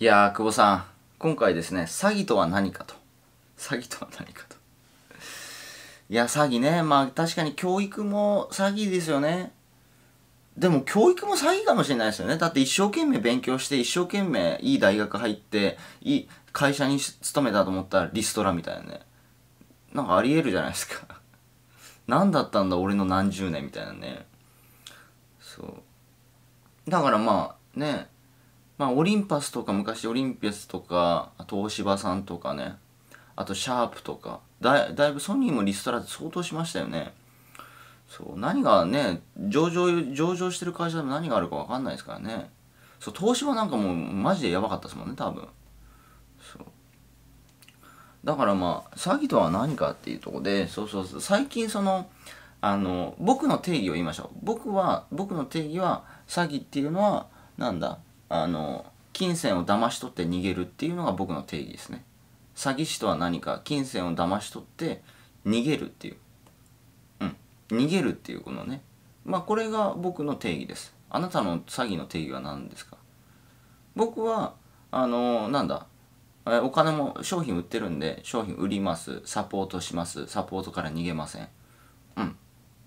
いやー、久保さん、今回ですね、詐欺とは何かと。詐欺とは何かと。いや、詐欺ね。まあ確かに教育も詐欺ですよね。でも教育も詐欺かもしれないですよね。だって一生懸命勉強して、一生懸命いい大学入って、いい会社に勤めたと思ったらリストラみたいなね。なんかありえるじゃないですか。何だったんだ俺の何十年みたいなねそうだからまあねまあオリンパスとか昔オリンピスとか東芝さんとかねあとシャープとかだだいぶソニーもリストラって相当しましたよねそう何がね上場上場してる会社でも何があるか分かんないですからねそう東芝なんかもうマジでやばかったですもんね多分そうだからまあ詐欺とは何かっていうとこでそうそうそう最近そのあの僕の定義を言いましょう僕は僕の定義は詐欺っていうのはなんだあの金銭を騙し取って逃げるっていうのが僕の定義ですね詐欺師とは何か金銭を騙し取って逃げるっていううん逃げるっていうこのねまあこれが僕の定義ですあなたの詐欺の定義は何ですか僕はあのなんだお金も商品売ってるんで商品売りますサポートしますサポートから逃げません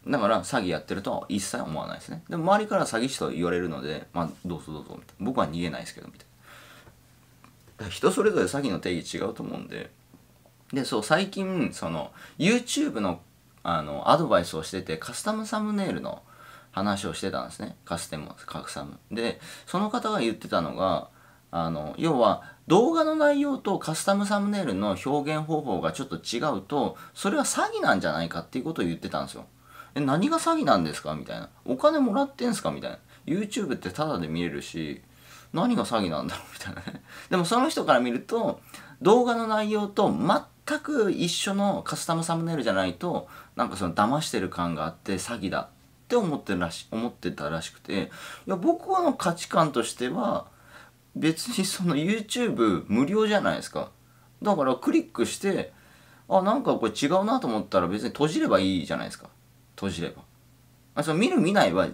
だから詐欺やってるとは一切思わないですねでも周りから詐欺師と言われるのでまあどうぞどうぞみたいな僕は逃げないですけどみたいな人それぞれ詐欺の定義違うと思うんででそう最近その YouTube のあのアドバイスをしててカスタムサムネイルの話をしてたんですねカステムカクサムでその方が言ってたのがあの要は動画の内容とカスタムサムネイルの表現方法がちょっと違うとそれは詐欺なんじゃないかっていうことを言ってたんですよえ何が詐欺なんですかみたいなお金もらってんすかみたいな YouTube ってタダで見れるし何が詐欺なんだろうみたいなねでもその人から見ると動画の内容と全く一緒のカスタムサムネイルじゃないとなんかその騙してる感があって詐欺だって思ってるらし思ってたらしくていや僕の価値観としては別にその YouTube 無料じゃないですかだからクリックしてあなんかこれ違うなと思ったら別に閉じればいいじゃないですか閉じれば。あ、その見る見ないは、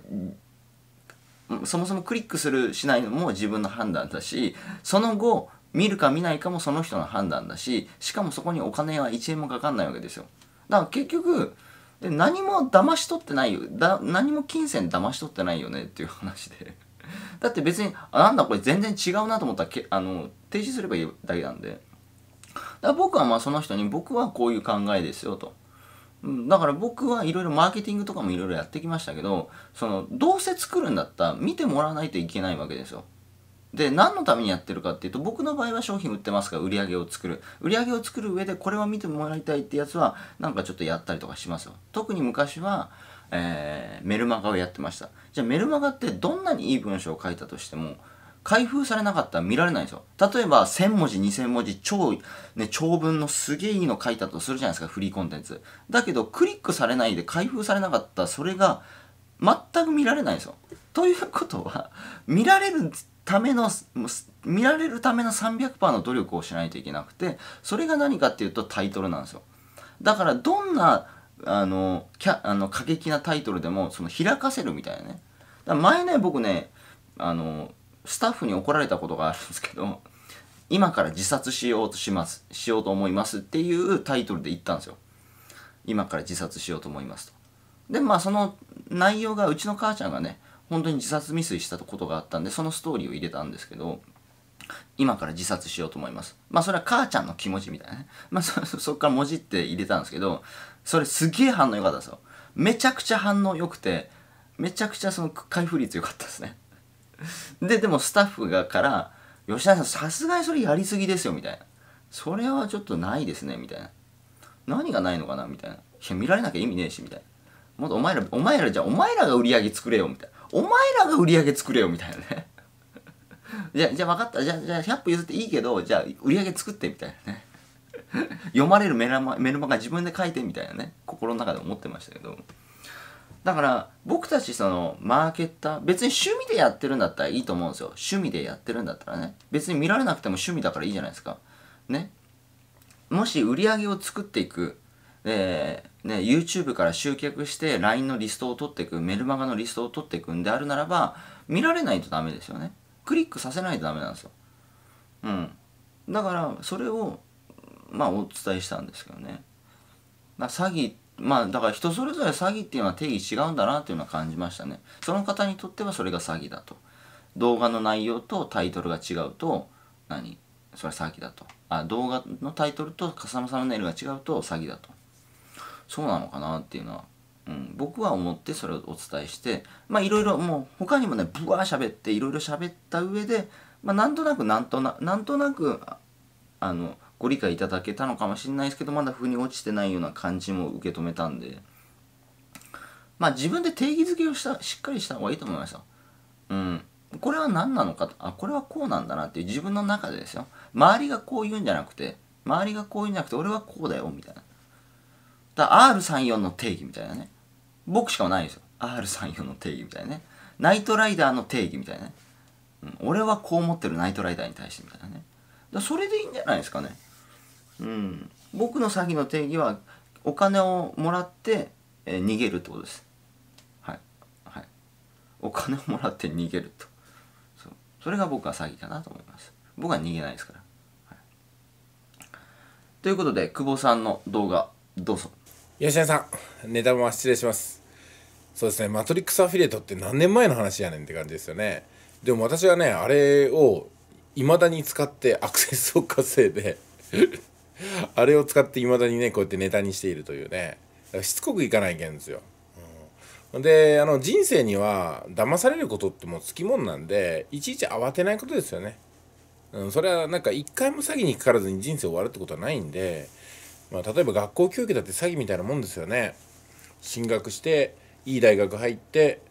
そもそもクリックするしないのも自分の判断だし、その後、見るか見ないかもその人の判断だし、しかもそこにお金は1円もかかんないわけですよ。だから結局、何も騙し取ってないよ。だ、何も金銭騙し取ってないよねっていう話で。だって別に、あ、なんだこれ全然違うなと思ったらけ、あの、停止すればいいだけなんで。だから僕はまあその人に、僕はこういう考えですよと。うん、だから僕はいろいろマーケティングとかもいろいろやってきましたけどそのどうせ作るんだったら見てもらわないといけないわけですよ。で何のためにやってるかっていうと僕の場合は商品売ってますから売り上げを作る売り上げを作る上でこれは見てもらいたいってやつはなんかちょっとやったりとかしますよ特に昔は、えー、メルマガをやってましたじゃあメルマガってどんなにいい文章を書いたとしても開封されなかったら見られないんですよ。例えば、1000文字、2000文字、超、ね、長文のすげえいいの書いたとするじゃないですか、フリーコンテンツ。だけど、クリックされないで開封されなかったら、それが全く見られないんですよ。ということは、見られるための、見られるための300%の努力をしないといけなくて、それが何かっていうとタイトルなんですよ。だから、どんな、あの、キャあの過激なタイトルでも、その開かせるみたいなね。だから前ね、僕ね、あの、スタッフに怒られたことがあるんですけど、今から自殺しようとします、しようと思いますっていうタイトルで言ったんですよ。今から自殺しようと思いますと。で、まあその内容がうちの母ちゃんがね、本当に自殺未遂したことがあったんで、そのストーリーを入れたんですけど、今から自殺しようと思います。まあそれは母ちゃんの気持ちみたいなね。まあそ、そっからもじって入れたんですけど、それすげえ反応良かったですよ。めちゃくちゃ反応良くて、めちゃくちゃその回復率良かったですね。ででもスタッフがから「吉田さんさすがにそれやりすぎですよ」みたいな「それはちょっとないですね」みたいな「何がないのかな」みたいな「いや見られなきゃ意味ねえし」みたいな「もっとお前らお前らじゃお前らが売り上げ作れよ」みたいな「お前らが売り上げ作れよ」みたいなねじゃ じゃあ分かったじゃじゃあ100歩譲っていいけどじゃあ売り上げ作ってみたいなね 読まれるメルマメルマガ自分で書いてみたいなね心の中で思ってましたけどだから僕たちそのマーケッター別に趣味でやってるんだったらいいと思うんですよ趣味でやってるんだったらね別に見られなくても趣味だからいいじゃないですかねもし売り上げを作っていく、えーね、YouTube から集客して LINE のリストを取っていくメルマガのリストを取っていくんであるならば見られないとダメですよねクリックさせないとダメなんですようんだからそれをまあお伝えしたんですけどね詐欺ってまあだから人それぞれ詐欺っていうのは定義違うんだなっていうのは感じましたねその方にとってはそれが詐欺だと動画の内容とタイトルが違うと何それは詐欺だとあ動画のタイトルとカ間さムサムネイルが違うと詐欺だとそうなのかなっていうのは、うん、僕は思ってそれをお伝えしてまあいろいろもう他にもねぶわー喋っていろいろ喋った上で、まあ、なんとなくなんとななんとなくあのご理解いただけたのかもしれないですけどまだ腑に落ちてないような感じも受け止めたんでまあ自分で定義づけをしたしっかりした方がいいと思いました。うんこれは何なのかとあこれはこうなんだなっていう自分の中でですよ周りがこう言うんじゃなくて周りがこう言うんじゃなくて俺はこうだよみたいなだ R34 の定義みたいなね僕しかもないですよ R34 の定義みたいなねナイトライダーの定義みたいなね、うん、俺はこう思ってるナイトライダーに対してみたいなねそれでいいんじゃないですかねうん、僕の詐欺の定義はお金をもらって、えー、逃げるってことですはいはいお金をもらって逃げるとそうそれが僕は詐欺かなと思います僕は逃げないですから、はい、ということで久保さんの動画どうぞ吉田さんネタも失礼しますそうですねマトリックスアフィリエイトって何年前の話やねんって感じですよねでも私はねあれをいまだに使ってアクセスを稼いで あれを使っていまだにねこうやってネタにしているというねしつこくいかないけんですよ。うん、であの人生には騙されることってもうつきもんなんでいちいち慌てないことですよね。うん、それはなんか一回も詐欺にかからずに人生終わるってことはないんで、まあ、例えば学校教育だって詐欺みたいなもんですよね。進学していい大学入って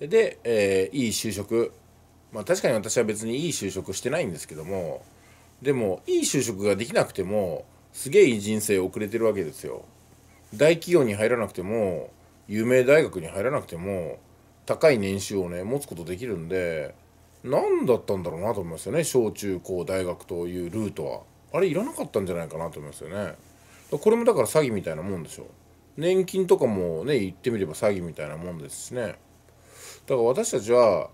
で、えー、いい就職まあ確かに私は別にいい就職してないんですけどもでもいい就職ができなくてもすげえいい人生遅れてるわけですよ。大企業に入らなくても有名大学に入らなくても高い年収をね持つことできるんで何だったんだろうなと思いますよね小中高大学というルートはあれいらなかったんじゃないかなと思いますよねこれもだから詐欺みたいなもんでしょ年金とかもね言ってみれば詐欺みたいなもんですしねだから私たちは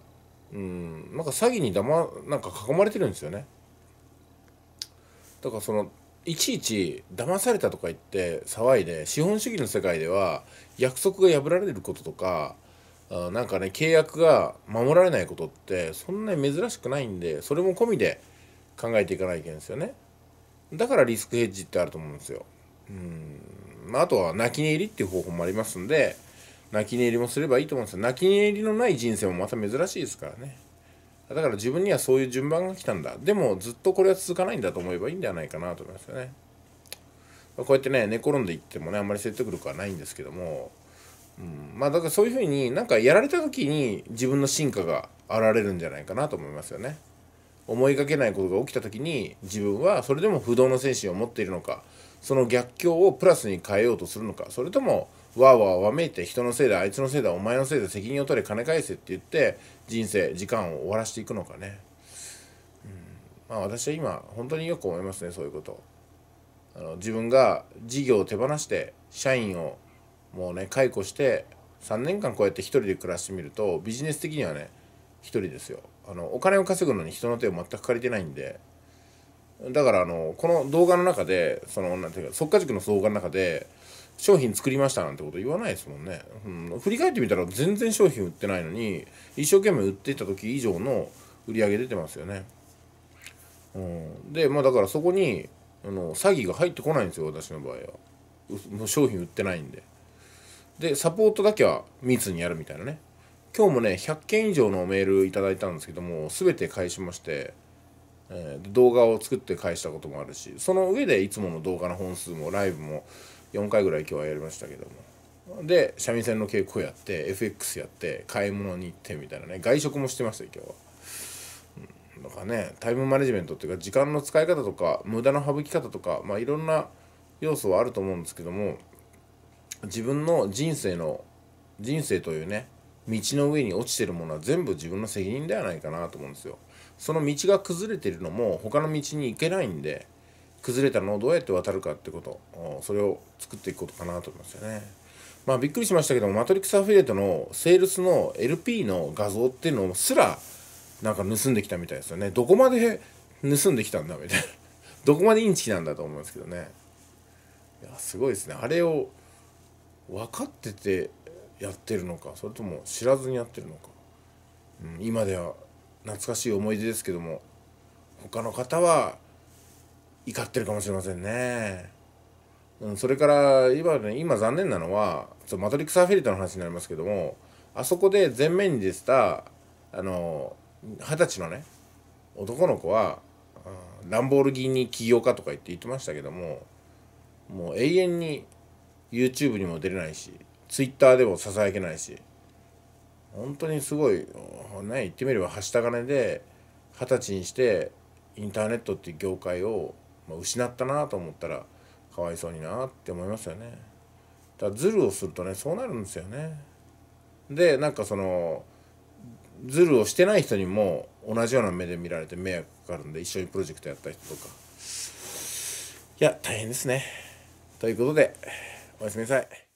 うんなんか詐欺にだまなんか囲まれてるんですよねだからそのいちいち騙されたとか言って騒いで資本主義の世界では約束が破られることとかなんかね契約が守られないことってそんなに珍しくないんでそれも込みで考えていかないといけないんですよねだからリスクヘッジってあると思うんですようんまああとは泣き寝入りっていう方法もありますんで泣き寝入りもすればいいと思うんですよ泣き寝入りのない人生もまた珍しいですからねだから自分にはそういう順番が来たんだでもずっとこれは続かないんだと思えばいいんではないかなと思いますよねこうやってね寝転んでいってもねあんまり説得力はないんですけども、うん、まあだからそういうふうになんかやられた時に自分の進化が現れるんじゃないかなと思いますよね思いがけないことが起きた時に自分はそれでも不動の精神を持っているのかその逆境をプラスに変えようとするのかそれともわーわーわめいて人のせいだあいつのせいだお前のせいだ責任を取れ金返せって言って人生時間を終わらしていくのかね、うん、まあ私は今本当によく思いますねそういうことあの自分が事業を手放して社員をもうね解雇して3年間こうやって一人で暮らしてみるとビジネス的にはね一人ですよあのお金を稼ぐのに人の手を全く借りてないんでだからあのこの動画の中でそのなんていうか即家塾の動画の中で商品作りましたなんてこと言わないですもんね、うん、振り返ってみたら全然商品売ってないのに一生懸命売ってた時以上の売り上げ出てますよね、うん、でまあだからそこにあの詐欺が入ってこないんですよ私の場合は商品売ってないんででサポートだけは密にやるみたいなね今日もね100件以上のメールいただいたんですけども全て返しましてえ動画を作って返したこともあるしその上でいつもの動画の本数もライブも4回ぐらい今日はやりましたけどもで三味線の稽古やって FX やって買い物に行ってみたいなね外食もしてました今日は。だからねタイムマネジメントっていうか時間の使い方とか無駄の省き方とかまあいろんな要素はあると思うんですけども自分の人生の人生というね道の上に落ちてるものは全部自分の責任ではないかなと思うんですよ。その道が崩れてるのも他の道に行けないんで崩れたのをどうやって渡るかってことそれを作っていくことかなと思いますよね。まあびっくりしましたけどマトリックスアフィリエイトのセールスの LP の画像っていうのすらなんか盗んできたみたいですよね。どこまで盗んできたんだみたいな。どこまでインチキなんだと思うんですけどね。いやすごいですね。あれを分かっててやってるのかそれとも知らずにやってるのか、うん、今では懐かしい思い出ですけども他の方は怒ってるかもしれませんね。うん、それから今ね今残念なのはちょマトリックス・アフィリートの話になりますけどもあそこで前面に出てたあの二十歳のね男の子は、うん、ランボルギーニ起業家とか言って言ってましたけどももう永遠に YouTube にも出れないし Twitter でもささやけないし本当にすごい、ね、言ってみればはした金で二十歳にしてインターネットっていう業界をまあ、失ったなと思ったらかわいそうになって思いますよねだズルをするとねそうなるんですよねでなんかそのズルをしてない人にも同じような目で見られて迷惑かかるんで一緒にプロジェクトやった人とかいや大変ですねということでおやすみなさい